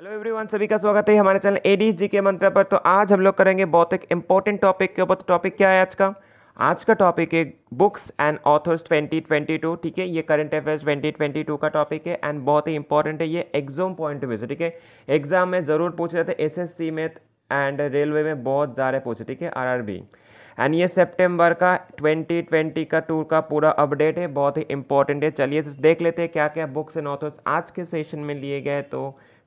Hello everyone सभी का स्वागत है हमारे चैनल एडी जी के मंत्र पर तो आज हम लोग करेंगे बहुत एक इम्पॉर्टेंट टॉपिक के ऊपर तो टॉपिक क्या है आज का आज का टॉपिक है बुक्स एंड ऑथर्स 2022 ठीक है ये करंट अफेयर्स 2022 का टॉपिक है एंड बहुत ही इंपॉर्टेंट है ये एग्जाम पॉइंट ऑफ व्यू से ठीक है एग्जाम में ज़रूर पूछ रहे थे एस में एंड रेलवे में बहुत ज़्यादा पूछे ठीक है आर एंड ये सेप्टेम्बर का 2020 का टूर का पूरा अपडेट है बहुत ही इंपॉर्टेंट है चलिए तो देख लेते हैं क्या क्या बुक्स एंड ऑथर्स आज के सेशन में लिए गए तो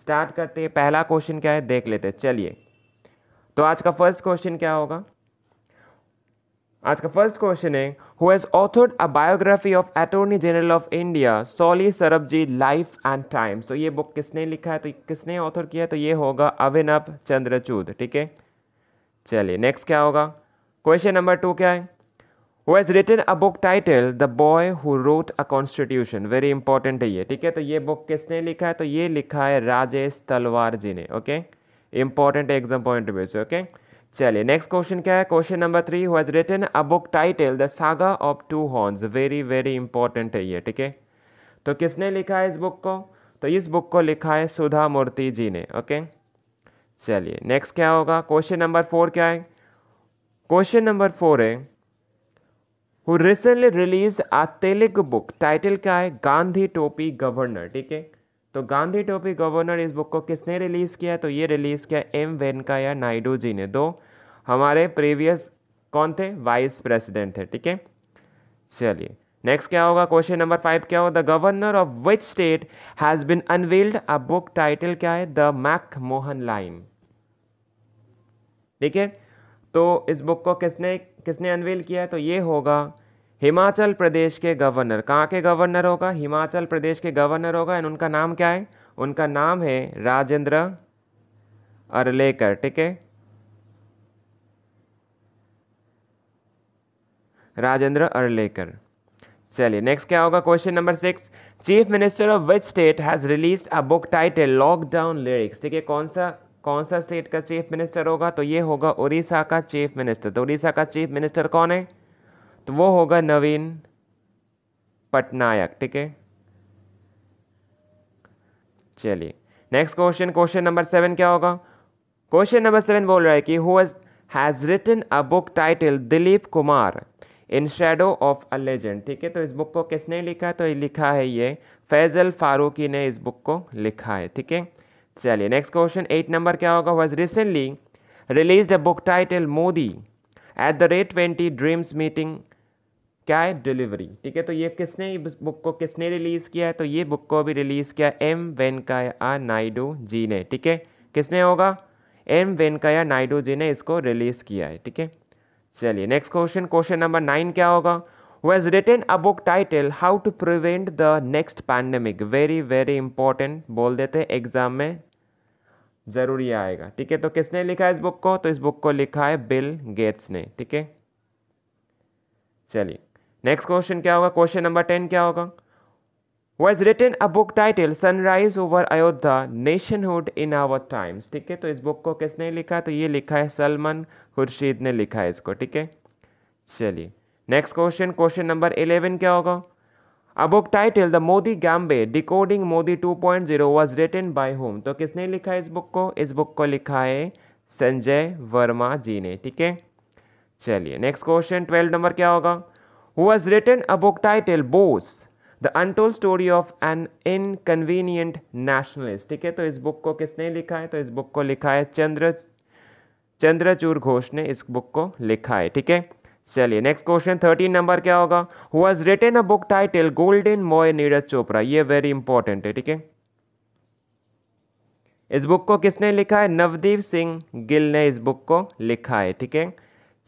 स्टार्ट करते हैं पहला क्वेश्चन क्या है देख लेते हैं चलिए तो आज का फर्स्ट क्वेश्चन क्या होगा आज का फर्स्ट क्वेश्चन है who has authored a biography of attorney general of India Soli Sorabjee life and times तो ये बुक किसने लिखा है तो किसने ऑथर किया है तो ये होगा अभिनव चंद्रचूड ठीक है चलिए नेक्स्ट क्या होगा क्वेश्चन नंबर टू क्या है who has written a book titled The Boy Who Wrote a Constitution. Very important है ये ठीक है तो ये बुक किसने लिखा है तो ये लिखा है राजेश तलवार जी ने okay important exam point of view से ओके चलिए नेक्स्ट क्वेश्चन क्या है question number three who has written a book title the saga of two horns very very important है ये ठीक है तो किसने लिखा है इस बुक को तो इस बुक को लिखा है सुधा मूर्ति जी ने ओके चलिए नेक्स्ट क्या होगा क्वेश्चन नंबर फोर क्या है क्वेश्चन नंबर फोर है who recently release a Telugu book title क्या है गांधी टोपी गवर्नर ठीक है तो गांधी टोपी गवर्नर इस बुक को किसने रिलीज़ किया तो ये रिलीज़ किया एम वेंकैया नायडू जी ने दो हमारे प्रीवियस कौन थे वाइस प्रेसिडेंट थे ठीक है चलिए नेक्स्ट क्या होगा क्वेश्चन नंबर फाइव क्या होगा the governor of which state has been unveiled a book title क्या है द मैक मोहन लाइन ठीक है तो इस बुक को किसने किसने अनवील किया है तो ये होगा हिमाचल प्रदेश के गवर्नर कहाँ के गवर्नर होगा हिमाचल प्रदेश के गवर्नर होगा एंड उनका नाम क्या है उनका नाम है राजेंद्र अरलेकर ठीक है राजेंद्र अरलेकर चलिए नेक्स्ट क्या होगा question number six chief minister of which state has release a book title lockdown lyrics ठीक है कौन सा कौन सा स्टेट का चीफ मिनिस्टर होगा तो ये होगा उड़ीसा का चीफ मिनिस्टर तो उड़ीसा का चीफ मिनिस्टर कौन है तो वो होगा नवीन पटनायक ठीक है चलिए next question question number seven क्या होगा क्वेश्चन नंबर सेवन बोल रहा है कि who has written a book title Dilip Kumar in shadow of a legend ठीक है तो इस बुक को किसने लिखा तो लिखा है ये फैज़ल फारूकी ने इस बुक को लिखा है ठीक है चलिए नेक्स्ट क्वेश्चन एट नंबर क्या होगा was recently release a book title Modi at the rate twenty dreams meeting क्या है डिलीवरी ठीक है तो ये किसने बुक को किसने रिलीज़ किया है तो ये बुक को भी रिलीज़ किया एम वेंकैया नायडू जी ने ठीक है किसने होगा एम वेंकैया नायडू जी ने इसको रिलीज़ किया है ठीक है चलिए next question question number nine क्या होगा was written a book titled how to prevent the next pandemic very very important बोल देते एग्जाम में ज़रूरी आएगा ठीक है तो किसने लिखा है इस बुक को तो इस बुक को लिखा है बिल गेट्स ने ठीक है चलिए नेक्स्ट क्वेश्चन क्या होगा क्वेश्चन नंबर टेन क्या होगा was written a book title sunrise over Ayodhya nationhood in our times ठीक है तो इस बुक को किसने लिखा तो ये लिखा है सलमान खुर्शीद ने लिखा है इसको ठीक है चलिए next question question number eleven क्या होगा A book titled The Modi Gambit Decoding Modi 2.0 was written by whom तो किसने लिखा है इस बुक को इस बुक को लिखा है संजय वर्मा जी ने ठीक है चलिए नेक्स्ट क्वेश्चन ट्वेल्व नंबर क्या होगा who was written a book title Bose the untold story of an inconvenient nationalist ठीक है तो इस बुक को किसने लिखा है तो इस बुक को लिखा है चंद्र चंद्रचूर घोष ने इस बुक को लिखा है ठीक है चलिए नेक्स्ट क्वेश्चन थर्टीन नंबर क्या होगा who has written a book title golden boy Neeraj Chopra ये वेरी इंपॉर्टेंट है ठीक है इस बुक को किसने लिखा है नवदीप सिंह गिल ने इस बुक को लिखा है ठीक है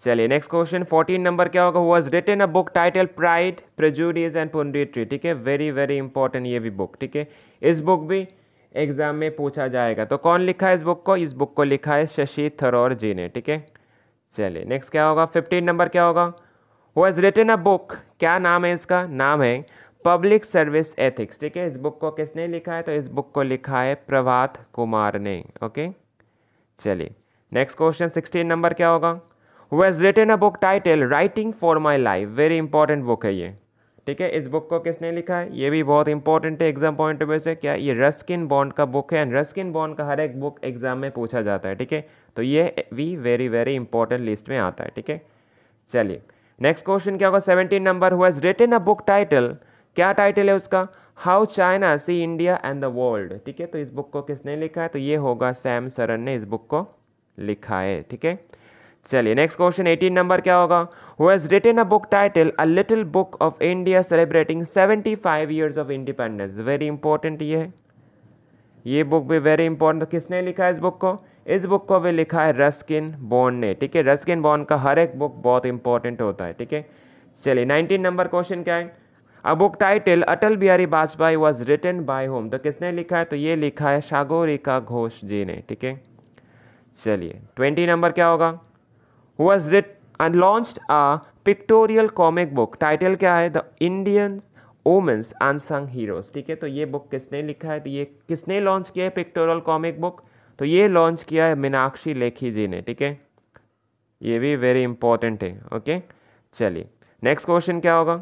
चलिए नेक्स्ट क्वेश्चन फोर्टीन नंबर क्या होगा was written a book title pride prejudice and punditry ठीक है वेरी वेरी इंपॉर्टेंट ये भी बुक ठीक है इस बुक भी एग्जाम में पूछा जाएगा तो कौन लिखा है इस बुक को इस बुक को लिखा है शशि थरोर जी ने ठीक है चलिए नेक्स्ट क्या होगा फिफ्टीन नंबर क्या होगा वो एज रिटन अ बुक क्या नाम है इसका नाम है पब्लिक सर्विस एथिक्स ठीक है इस बुक को किसने लिखा है तो इस बुक को लिखा है प्रभात कुमार ने ओके चलिए नेक्स्ट क्वेश्चन सिक्सटीन नंबर क्या होगा वो as written a book title writing for my life very important book है ये ठीक है इस बुक को किसने लिखा है ये भी बहुत इंपॉर्टेंट है एग्जाम पॉइंट ऑफ व्यू से क्या ये रस्किन बॉन्ड का बुक है एंड रस्किन बॉन्ड का हर एक बुक एग्जाम में पूछा जाता है ठीक है तो ये भी वेरी वेरी इंपॉर्टेंट लिस्ट में आता है ठीक है चलिए नेक्स्ट क्वेश्चन क्या होगा सेवनटीन नंबर हुआ रिटेन अ बुक टाइटल क्या टाइटल है उसका how China see India and the world ठीक है तो इस बुक को किसने लिखा है तो ये होगा सैम सरन ने इस बुक को लिखा है ठीक है चलिए नेक्स्ट क्वेश्चन एटीन नंबर क्या होगा who has written a book title a little book of India celebrating seventy five years of independence very important ये है ये बुक भी वेरी इंपॉर्टेंट तो किसने लिखा है इस बुक को इस बुक को भी लिखा है रस्किन बोन ने ठीक है रस्किन बोन का हर एक बुक बहुत इंपॉर्टेंट होता है ठीक है चलिए नाइनटीन नंबर क्वेश्चन क्या है a book title Atal Bihari Vajpayee was written by whom तो किसने लिखा है तो ये लिखा है शागोरिका घोष जी ने ठीक है चलिए ट्वेंटी नंबर क्या होगा was writ- and launched a pictorial comic book title क्या है the Indian omens unsung heroes ठीक है तो ये बुक किसने लिखा है तो ये किसने लॉन्च किया है पिक्टोरियल कॉमिक बुक तो ये लॉन्च किया है मीनाक्षी लेखी जी ने ठीक है ये भी वेरी इंपॉर्टेंट है ओके चलिए नेक्स्ट क्वेश्चन क्या होगा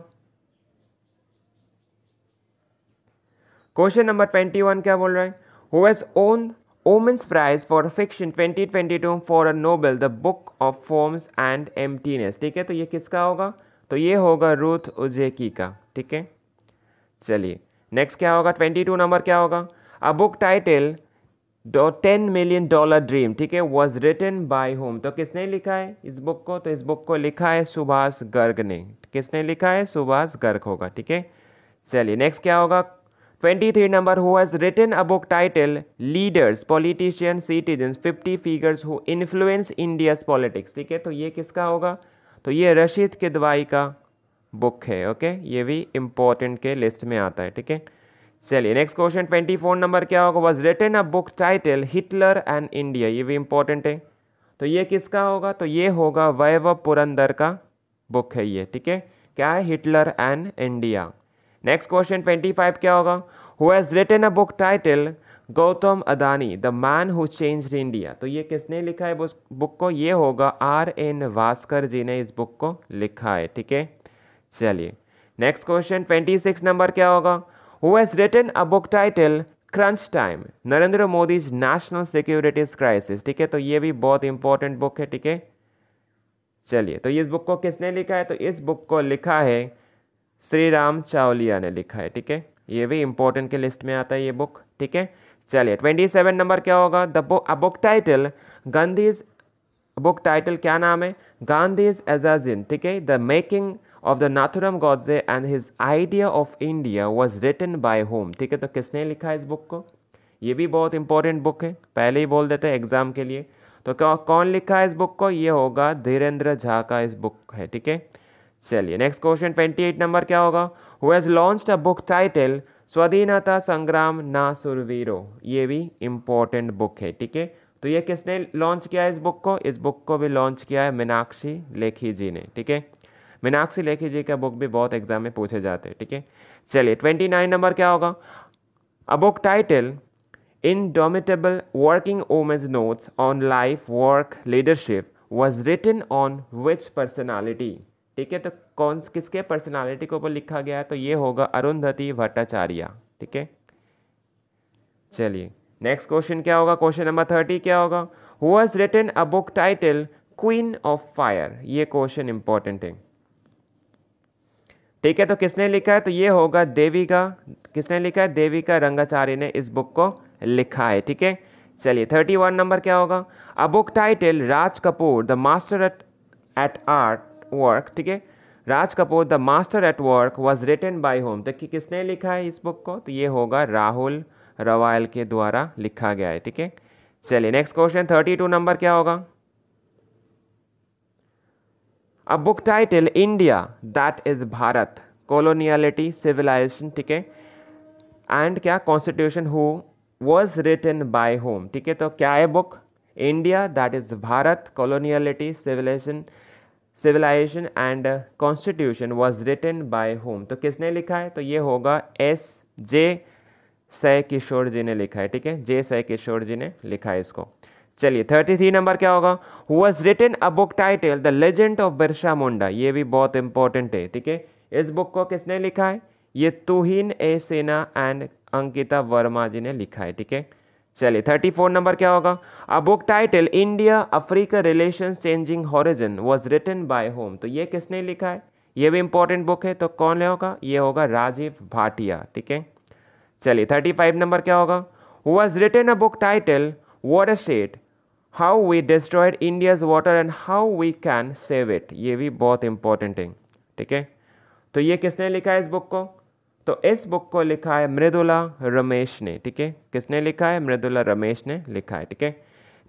क्वेश्चन नंबर ट्वेंटी वन क्या बोल रहे हैं who has won Omen's Prize for Fiction 2022 for a Nobel, The Book of Forms and Emptiness ठीक है तो ये किसका होगा तो ये होगा रूथ उजेकी का ठीक है चलिए नेक्स्ट क्या होगा 22 नंबर क्या होगा a book title ten million dollar dream ठीक है वॉज रिटन बाय होम तो किसने लिखा है इस बुक को तो इस बुक को लिखा है सुभाष गर्ग ने किसने लिखा है सुभाष गर्ग होगा ठीक है चलिए नेक्स्ट क्या होगा 23 number who has written a book title leaders politicians citizens 50 figures who influence india's politics ठीक है तो ये किसका होगा तो ये रशीद दवाई का बुक है ओके ये भी इम्पोर्टेंट के लिस्ट में आता है ठीक है चलिए next question twenty four number क्या होगा was written a book title Hitler and India ये भी इम्पोर्टेंट है तो ये किसका होगा तो ये होगा वैभव पुरंदर का बुक है ये ठीक है क्या है Hitler and India next question twenty five क्या होगा who has written a book title Gautam Adani the man who change India तो ये किसने लिखा है बुक को ये होगा आर एन वास्कर जी ने इस बुक को लिखा है ठीक है चलिए next question twenty six number क्या होगा who has written a book title crunch time Narendra Modi national securities crisis ठीक है तो ये भी बहुत इंपॉर्टेंट बुक है ठीक है चलिए तो इस बुक को किसने लिखा है तो इस बुक को लिखा है श्री राम चावलिया ने लिखा है ठीक है ये भी इंपॉर्टेंट के लिस्ट में आता है ये बुक ठीक है चलिए ट्वेंटी सेवन नंबर क्या होगा the book a book title Gandhi's book title क्या नाम है गांधीज एजाजिन ठीक है the making of the Nathuram Godse and his idea of India was written by whom ठीक है तो किसने लिखा है इस बुक को ये भी बहुत इंपॉर्टेंट बुक है पहले ही बोल देते हैं एग्जाम के लिए तो कौन लिखा है इस बुक को ये होगा धीरेन्द्र झा का इस बुक है ठीक है चलिए next question twenty eight number क्या होगा who has launch a book title स्वाधीनता संग्राम ना सुरवीरो ये भी इम्पोर्टेंट बुक है ठीक है तो ये किसने लॉन्च किया है इस बुक को इस बुक को भी लॉन्च किया है मीनाक्षी लेखी जी ने ठीक है मीनाक्षी लेखी जी का बुक भी बहुत एग्जाम में पूछे जाते हैं ठीक है चलिए ट्वेंटी नाइन नंबर क्या होगा a book title indomitable working women's notes on life work leadership was written on which personality ठीक है तो कौन किसके पर्सनालिटी के ऊपर लिखा गया है तो ये होगा अरुंधति भट्टाचार्य ठीक है चलिए नेक्स्ट क्वेश्चन क्या होगा क्वेश्चन नंबर थर्टी क्या होगा who has written a book title queen of fire ये क्वेश्चन इंपॉर्टेंट है ठीक है तो किसने लिखा है तो ये होगा देविका किसने लिखा है देविका रंगाचार्य ने इस बुक को लिखा है ठीक है चलिए थर्टी वन नंबर क्या होगा a book title Raj Kapoor the master at at art work ठीक है Raj Kapoor the master at work was written by whom तो कि किसने लिखा है इस बुक को तो ये होगा राहुल रवायल के द्वारा लिखा गया है ठीक है चलिए next question thirty two number क्या होगा a book title India that is Bharat coloniality civilization ठीक है एंड क्या constitution who was written by whom ठीक है तो क्या है book India that is Bharat coloniality civilization civilization and constitution was written by whom तो किसने लिखा है तो ये होगा एस जे सय किशोर जी ने लिखा है ठीक है जे सय किशोर जी ने लिखा है इसको चलिए थर्टी थ्री नंबर क्या होगा was written a book title the legend of Birsa Munda ये भी बहुत इंपॉर्टेंट है ठीक है इस बुक को किसने लिखा है ये तुहिन ए सेना एंड अंकिता वर्मा जी ने लिखा है ठीक है चलिए थर्टी फोर नंबर क्या होगा a book title India Africa relation changing horizon was written by whom तो ये किसने लिखा है ये भी इंपॉर्टेंट बुक है तो कौन ले होगा ये होगा राजीव भाटिया ठीक है चलिए थर्टी फाइव नंबर क्या होगा was written a book title war state how we destroyed India's water and how we can save it ये भी बहुत इंपॉर्टेंट है ठीक है तो ये किसने लिखा है इस बुक को तो इस बुक को लिखा है मृदुला रमेश ने ठीक है किसने लिखा है मृदुला रमेश ने लिखा है ठीक है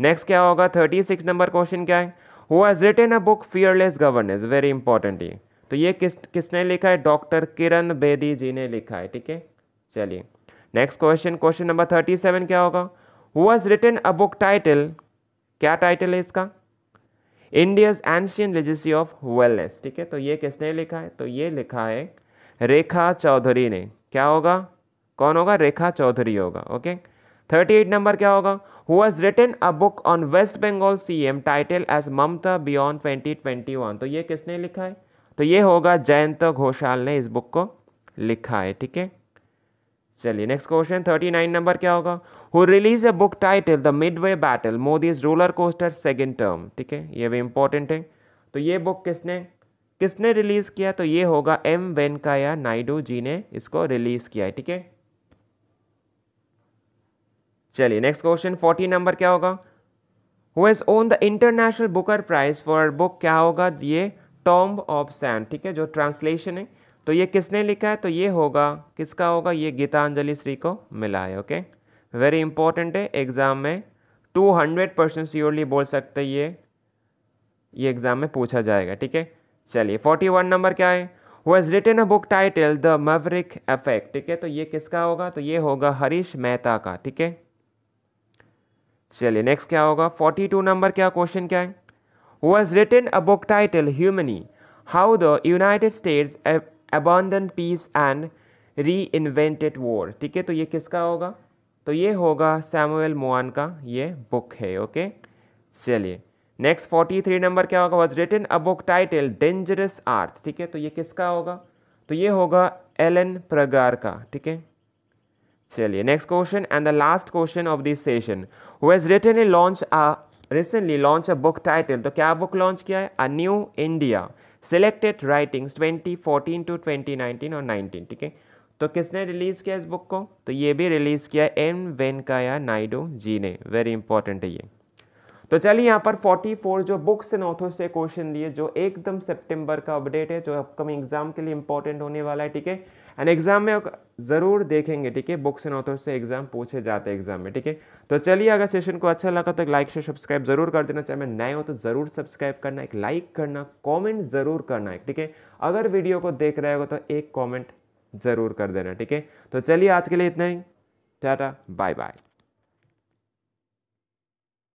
नेक्स्ट क्या होगा थर्टी सिक्स नंबर क्वेश्चन क्या है who has written a book fearless governance very important ये तो ये किस किसने लिखा है डॉक्टर किरण बेदी जी ने लिखा है ठीक है चलिए next question question number thirty seven क्या होगा who has written a book title क्या टाइटल है इसका India's ancient legacy of wellness ठीक है तो ये किसने लिखा है तो ये लिखा है रेखा चौधरी ने क्या होगा कौन होगा रेखा चौधरी होगा ओके थर्टी एट नंबर क्या होगा who has written a book on West Bengal C M title as Mamata beyond twenty twenty one तो ये किसने लिखा है तो ये होगा जयंत घोषाल ने इस बुक को लिखा है ठीक है चलिए next question thirty nine number क्या होगा who release a book title the midway battle Modi's roller coaster second term ठीक है ये भी इंपॉर्टेंट है तो ये बुक किसने किसने रिलीज़ किया तो ये होगा एम वेंकैया नायडू जी ने इसको रिलीज़ किया है ठीक है चलिए नेक्स्ट क्वेश्चन फोर्टी नंबर क्या होगा who is won the international Booker prize for book क्या होगा ये टॉम्ब ऑफ सैन ठीक है जो ट्रांसलेशन है तो ये किसने लिखा है तो ये होगा किसका होगा ये गीतांजलि श्री को मिला है ओके वेरी इंपॉर्टेंट है एग्ज़ाम में टू हंड्रेड परसेंट श्योरली बोल सकते ये ये एग्ज़ाम में पूछा जाएगा ठीक है चलिए फोर्टी वन नंबर क्या है who has written a book title the maverick effect ठीक है तो ये किसका होगा तो ये होगा हरीश मेहता का ठीक है चलिए नेक्स्ट क्या होगा फोर्टी टू नंबर क्या क्वेश्चन क्या है who has written a book title humane how the United States abandon peace and reinvented war ठीक है तो ये किसका होगा तो ये होगा सैमुअल मोहन का ये बुक है ओके चलिए नेक्स्ट फोर्टी थ्री नंबर क्या होगा was written a book title dangerous earth ठीक है तो ये किसका होगा तो ये होगा एल एन प्रगार का ठीक है चलिए next question and the last question of this session who has written a launch a recently launch a book title तो क्या बुक लॉन्च किया है a new India selected writings 2014 to twenty और 19 ठीक है तो किसने रिलीज़ किया इस बुक को तो ये भी रिलीज़ किया एम वेंकैया नायडू जी ने वेरी इंपॉर्टेंट है ये तो चलिए यहाँ पर 44 जो बुक्स एंड ऑथर्स से क्वेश्चन दिए जो एकदम सितंबर का अपडेट है जो अपकमिंग एग्जाम के लिए इंपॉर्टेंट होने वाला है ठीक है एंड एग्जाम में ज़रूर देखेंगे ठीक है बुक्स एंड ऑथर्स से एग्जाम पूछे जाते हैं एग्जाम में ठीक है तो चलिए अगर सेशन को अच्छा लगा तो एक लाइक से सब्सक्राइब जरूर कर देना चाहे मैं नए हो तो ज़रूर सब्सक्राइब करना एक लाइक करना कॉमेंट ज़रूर करना है ठीक है अगर वीडियो को देख रहे हो तो एक कॉमेंट ज़रूर कर देना ठीक है तो चलिए आज के लिए इतना ही टाटा बाय बाय